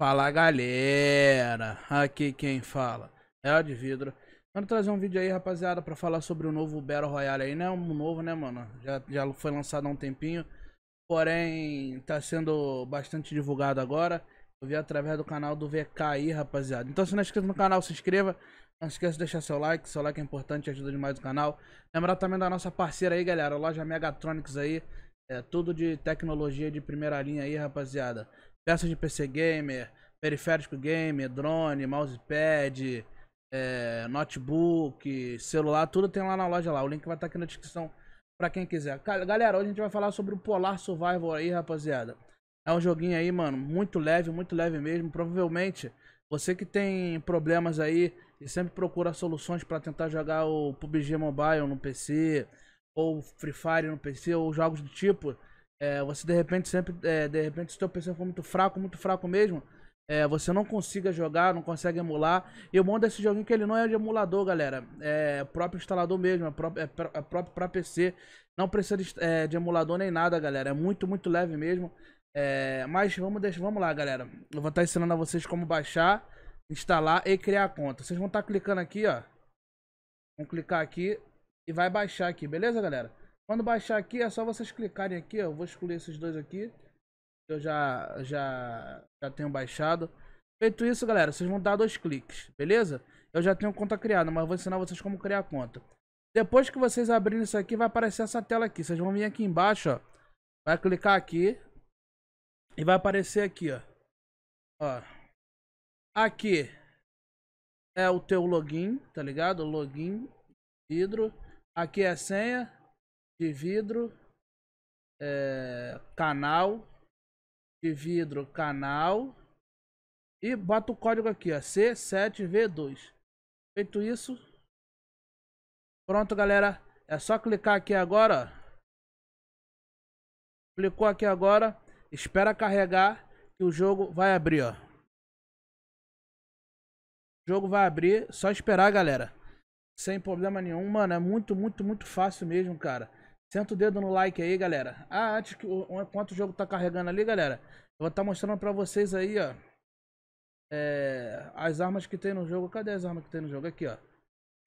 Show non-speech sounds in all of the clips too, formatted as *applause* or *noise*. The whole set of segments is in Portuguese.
Fala galera, aqui quem fala é o de vidro. Quero trazer um vídeo aí, rapaziada, para falar sobre o novo Battle Royale aí. Não é um novo, né, mano? Já, já foi lançado há um tempinho, porém tá sendo bastante divulgado agora. Eu vi através do canal do VK aí, rapaziada. Então, se não é inscrito no canal, se inscreva. Não esqueça de deixar seu like, seu like é importante, ajuda demais o canal. Lembrar também da nossa parceira aí, galera, a loja Megatronics aí. É tudo de tecnologia de primeira linha aí, rapaziada peças de PC gamer, periférico gamer, drone, mousepad, é, notebook, celular, tudo tem lá na loja lá. O link vai estar tá aqui na descrição para quem quiser. Galera, hoje a gente vai falar sobre o Polar Survival aí, rapaziada. É um joguinho aí, mano, muito leve, muito leve mesmo. Provavelmente você que tem problemas aí e sempre procura soluções para tentar jogar o PUBG Mobile no PC ou Free Fire no PC ou jogos do tipo, é, você de repente sempre, é, de repente se teu PC for muito fraco, muito fraco mesmo, é, você não consiga jogar, não consegue emular. E o bom desse joguinho é que ele não é de emulador, galera. É próprio instalador mesmo, é próprio, é, é próprio pra PC. Não precisa de, é, de, emulador nem nada, galera. É muito, muito leve mesmo. É, mas vamos, deixa, vamos lá, galera. Eu vou estar tá ensinando a vocês como baixar, instalar e criar a conta. Vocês vão estar tá clicando aqui, ó. Vão clicar aqui e vai baixar aqui, beleza, galera? Quando baixar aqui, é só vocês clicarem aqui, Eu vou escolher esses dois aqui. Eu já, já, já tenho baixado. Feito isso, galera, vocês vão dar dois cliques, beleza? Eu já tenho conta criada, mas vou ensinar vocês como criar conta. Depois que vocês abrirem isso aqui, vai aparecer essa tela aqui. Vocês vão vir aqui embaixo, ó. Vai clicar aqui. E vai aparecer aqui, ó. Ó. Aqui é o teu login, tá ligado? Login, hidro. Aqui é a senha de vidro, é, canal, de vidro, canal. E bota o código aqui, ó, C7V2. Feito isso. Pronto, galera. É só clicar aqui agora, ó. Clicou aqui agora, espera carregar que o jogo vai abrir, ó. O jogo vai abrir, só esperar, galera. Sem problema nenhum, mano. É muito, muito, muito fácil mesmo, cara. Senta o dedo no like aí, galera. Ah, antes que enquanto o jogo tá carregando ali, galera, eu vou estar tá mostrando pra vocês aí, ó. É, as armas que tem no jogo. Cadê as armas que tem no jogo? Aqui, ó.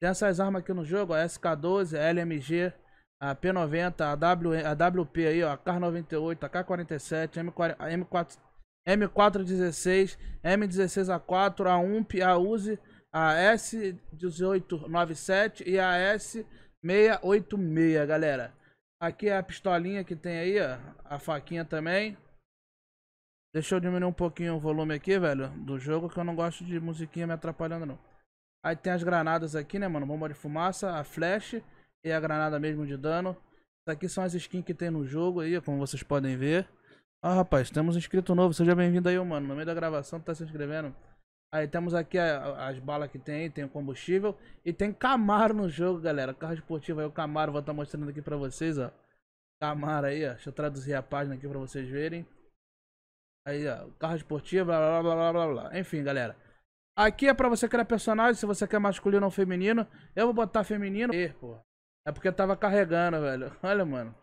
Tem essas armas aqui no jogo, ó. SK12, a LMG, a P90, a, w, a WP aí, ó. A K98, a K47, M4, a M4, M416, M16A4, a UMP, a UZI, a S1897 e a S686, galera. Aqui é a pistolinha que tem aí, ó. A faquinha também. Deixa eu diminuir um pouquinho o volume aqui, velho, do jogo, que eu não gosto de musiquinha me atrapalhando, não. Aí tem as granadas aqui, né, mano? Bomba de fumaça, a flash e a granada mesmo de dano. Isso aqui são as skins que tem no jogo aí, como vocês podem ver. Ah, rapaz, temos um inscrito novo. Seja bem-vindo aí, mano. No meio da gravação, tu tá se inscrevendo. Aí temos aqui a, as balas que tem, tem o combustível. E tem Camaro no jogo, galera. Carro esportivo aí, o Camaro, vou estar tá mostrando aqui pra vocês, ó. Camaro aí, ó. Deixa eu traduzir a página aqui pra vocês verem. Aí, ó. Carro esportivo, blá, blá, blá, blá, blá, blá. Enfim, galera. Aqui é pra você criar personagem, se você quer masculino ou feminino. Eu vou botar feminino. E, pô. É porque tava carregando, velho. *laughs* Olha, mano.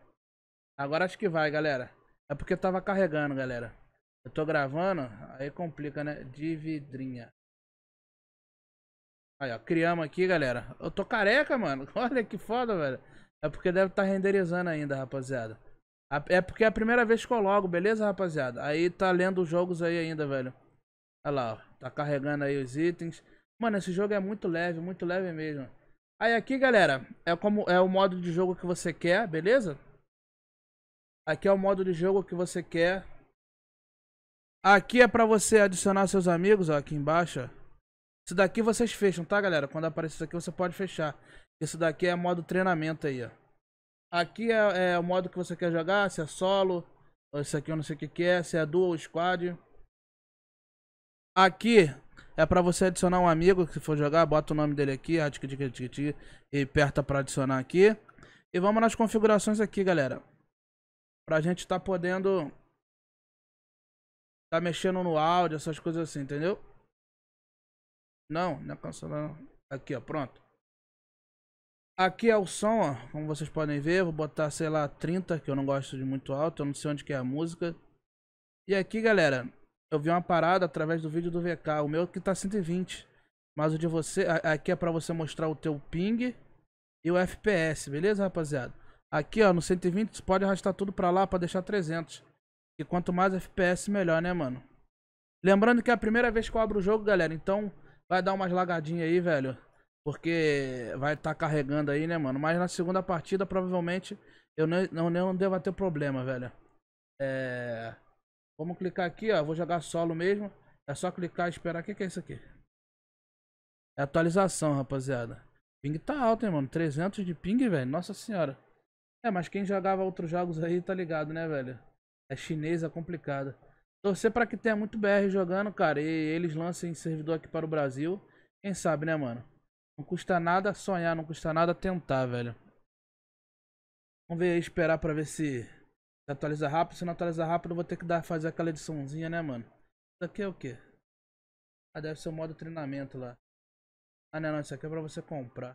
Agora acho que vai, galera. É porque tava carregando, galera. Eu tô gravando, aí complica, né? De vidrinha. Aí, ó, criamos aqui, galera. Eu tô careca, mano. *laughs* Olha que foda, velho. É porque deve estar tá renderizando ainda, rapaziada. É porque é a primeira vez que eu logo, beleza, rapaziada? Aí tá lendo os jogos aí ainda, velho. Olha lá, ó. Tá carregando aí os itens. Mano, esse jogo é muito leve, muito leve mesmo. Aí aqui, galera, é como é o modo de jogo que você quer, beleza? Aqui é o modo de jogo que você quer. Aqui é pra você adicionar seus amigos, ó, aqui embaixo, ó. Isso daqui vocês fecham, tá, galera? Quando aparecer isso aqui, você pode fechar. Isso daqui é modo treinamento aí, ó. Aqui é, é o modo que você quer jogar, se é solo, ou isso aqui eu não sei o que, que é, se é duo ou squad. Aqui é pra você adicionar um amigo que for jogar, bota o nome dele aqui, e aperta pra adicionar aqui. E vamos nas configurações aqui, galera. Pra gente tá podendo tá mexendo no áudio, essas coisas assim, entendeu? Não, não é cancelar. Aqui, ó, pronto. Aqui é o som, ó, como vocês podem ver, vou botar, sei lá, 30, que eu não gosto de muito alto, eu não sei onde que é a música. E aqui, galera, eu vi uma parada através do vídeo do VK, o meu que tá 120, mas o de você, aqui é pra você mostrar o teu ping e o FPS, beleza, rapaziada? Aqui, ó, no 120, você pode arrastar tudo pra lá pra deixar 300. E quanto mais FPS, melhor, né, mano? Lembrando que é a primeira vez que eu abro o jogo, galera. Então, vai dar umas lagadinhas aí, velho. Porque vai estar tá carregando aí, né, mano? Mas na segunda partida, provavelmente, eu não, não, não devo ter problema, velho. É... Vamos clicar aqui, ó. Vou jogar solo mesmo. É só clicar e esperar. O que, que é isso aqui? É atualização, rapaziada. Ping tá alto, hein, mano? 300 de ping, velho. Nossa senhora. É, mas quem jogava outros jogos aí tá ligado, né, velho? É chinesa complicada. Torcer para que tenha muito BR jogando, cara, e eles lancem servidor aqui para o Brasil. Quem sabe, né, mano? Não custa nada sonhar, não custa nada tentar, velho. Vamos ver aí, esperar pra ver se, atualiza rápido. Se não atualiza rápido, eu vou ter que dar, fazer aquela ediçãozinha, né, mano? Isso aqui é o quê? Ah, deve ser o modo treinamento lá. Ah, não, não, isso aqui é pra você comprar.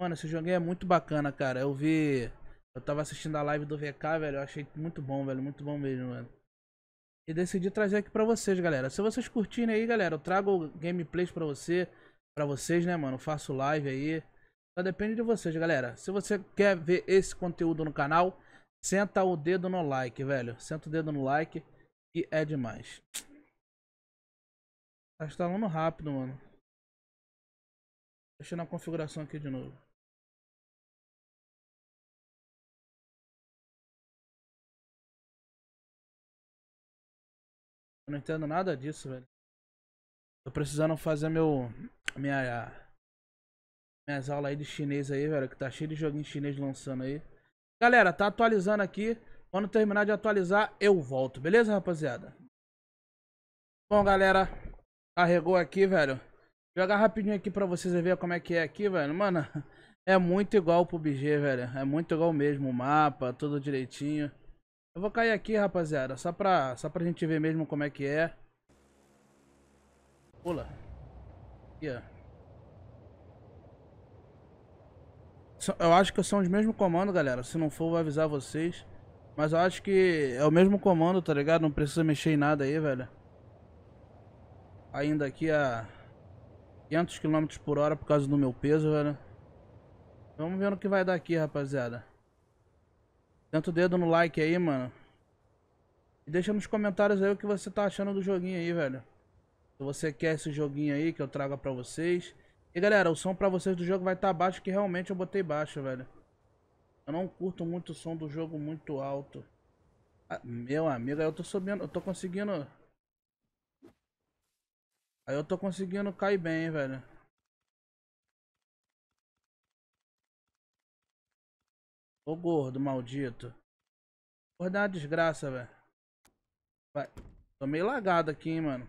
Mano, esse jogo é muito bacana, cara. Eu vi eu tava assistindo a live do VK, velho. Eu achei muito bom, velho. Muito bom mesmo, mano. E decidi trazer aqui pra vocês, galera. Se vocês curtirem aí, galera, eu trago gameplays pra você. Pra vocês, né, mano? Eu faço live aí. Só depende de vocês, galera. Se você quer ver esse conteúdo no canal, senta o dedo no like, velho. Senta o dedo no like e é demais. Tá instalando rápido, mano. Deixa na configuração aqui de novo. Eu não entendo nada disso, velho. Tô precisando fazer meu. Minha. Minhas aulas aí de chinês aí, velho. Que tá cheio de joguinho chinês lançando aí. Galera, tá atualizando aqui. Quando terminar de atualizar, eu volto, beleza, rapaziada? Bom, galera. Carregou aqui, velho. Vou jogar rapidinho aqui pra vocês verem como é que é aqui, velho. Mano, *laughs* é muito igual pro BG, velho. É muito igual mesmo. O mapa, tudo direitinho. Eu vou cair aqui, rapaziada, só pra, só pra gente ver mesmo como é que é. Pula. Aqui, ó. Eu acho que são os mesmos comandos, galera. Se não for, vou avisar vocês. Mas eu acho que é o mesmo comando, tá ligado? Não precisa mexer em nada aí, velho. Ainda aqui a 500 km por hora por causa do meu peso, velho. Vamos ver no que vai dar aqui, rapaziada. Tanto o dedo no like aí, mano. E deixa nos comentários aí o que você tá achando do joguinho aí, velho. Se você quer esse joguinho aí que eu traga pra vocês. E galera, o som pra vocês do jogo vai estar tá baixo, que realmente eu botei baixo, velho. Eu não curto muito o som do jogo muito alto. Ah, meu amigo, eu tô subindo, eu tô conseguindo... Aí eu tô conseguindo cair bem, velho. Ô gordo, maldito. Porra, dá uma desgraça, velho. Vai. Tô meio lagado aqui, hein, mano.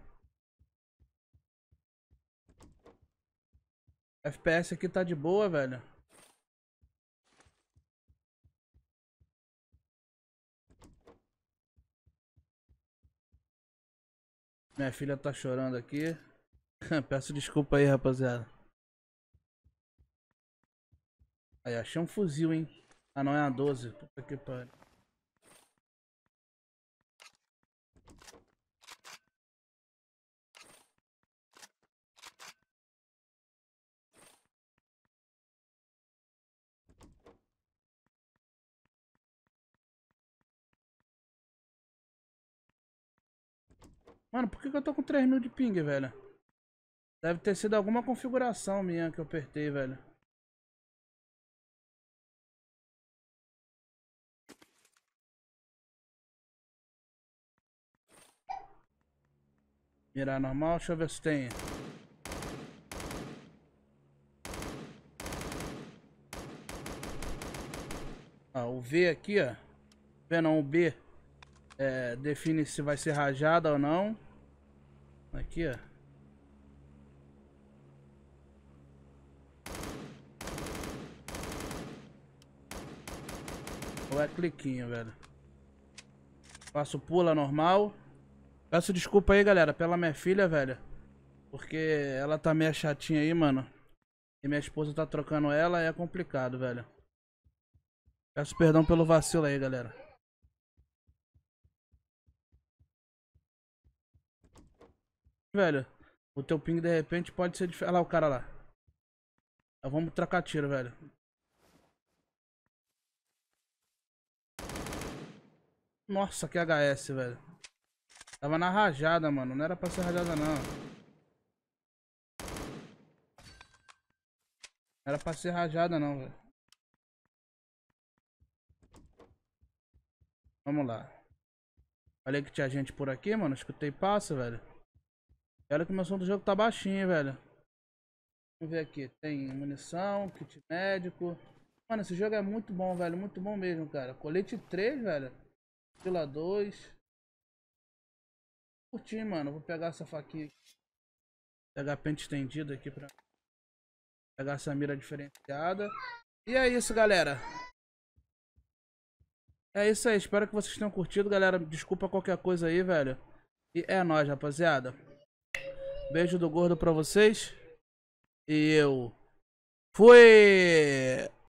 FPS aqui tá de boa, velho. Minha filha tá chorando aqui. *laughs* Peço desculpa aí, rapaziada. Aí, achei um fuzil, hein. Ah não, é a 12. Puta que pariu. Mano, por que, que eu tô com 3 mil de ping, velho? Deve ter sido alguma configuração minha que eu apertei, velho. Mirar normal, deixa eu ver se tem. Ah, o V aqui, ó. V não, o B. É, define se vai ser rajada ou não. Aqui, ó. Ou é cliquinho, velho. Faço pula normal. Peço desculpa aí, galera, pela minha filha, velho. Porque ela tá meio chatinha aí, mano. E minha esposa tá trocando ela, é complicado, velho. Peço perdão pelo vacilo aí, galera. Velho, o teu ping de repente pode ser diferente. Olha lá o cara lá. Então, vamos trocar tiro, velho. Nossa, que HS, velho. Tava na rajada, mano. Não era pra ser rajada, não. Não era pra ser rajada, não, velho. Vamos lá. Falei que tinha gente por aqui, mano. Escutei passo, velho. E olha que o meu som do jogo tá baixinho, velho. Vamos ver aqui. Tem munição, kit médico. Mano, esse jogo é muito bom, velho. Muito bom mesmo, cara. Colete 3, velho. Pila 2 curtir, mano. Vou pegar essa faquinha aqui. Pegar pente estendida aqui pra... Pegar essa mira diferenciada. E é isso, galera. É isso aí. Espero que vocês tenham curtido, galera. Desculpa qualquer coisa aí, velho. E é nóis, rapaziada. Beijo do gordo pra vocês. E eu... Fui!